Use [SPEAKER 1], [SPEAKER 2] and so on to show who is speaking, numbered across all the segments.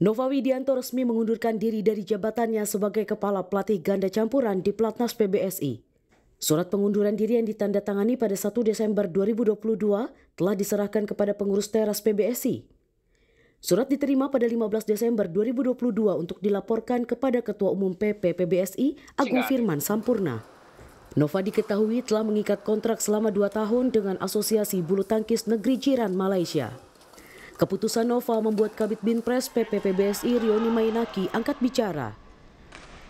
[SPEAKER 1] Nova Widianto resmi mengundurkan diri dari jabatannya sebagai Kepala Pelatih Ganda Campuran di Platnas PBSI. Surat pengunduran diri yang ditandatangani pada 1 Desember 2022 telah diserahkan kepada pengurus teras PBSI. Surat diterima pada 15 Desember 2022 untuk dilaporkan kepada Ketua Umum PP PBSI Agung Firman Sampurna. Nova diketahui telah mengikat kontrak selama dua tahun dengan Asosiasi Bulu Tangkis Negeri Jiran Malaysia. Keputusan Nova membuat Kabit Binpres PP Rioni Mainaki angkat bicara.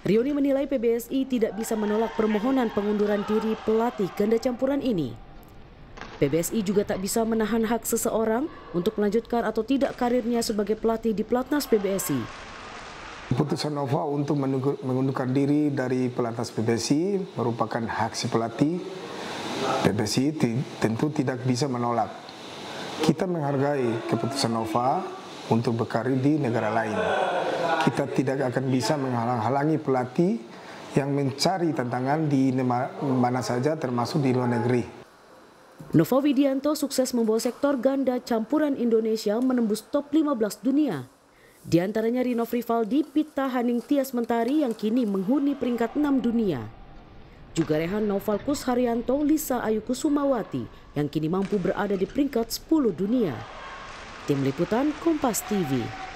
[SPEAKER 1] Rioni menilai PBSI tidak bisa menolak permohonan pengunduran diri pelatih ganda campuran ini. PBSI juga tak bisa menahan hak seseorang untuk melanjutkan atau tidak karirnya sebagai pelatih di Pelatnas PBSI.
[SPEAKER 2] Keputusan Nova untuk mengundurkan diri dari pelatnas PBSI merupakan hak si pelatih. PBSI tentu tidak bisa menolak kita menghargai keputusan Nova untuk berkarir di negara lain. Kita tidak akan bisa menghalang-halangi pelatih yang mencari tantangan di mana saja termasuk di luar negeri.
[SPEAKER 1] Novo Widianto sukses membawa sektor ganda campuran Indonesia menembus top 15 dunia. Di antaranya Rino Frivaldi, Pita Haning Tias Mentari yang kini menghuni peringkat 6 dunia juga Rehan Noval Kusharyanto Lisa Ayu Kusumawati yang kini mampu berada di peringkat 10 dunia. Tim Liputan Kompas TV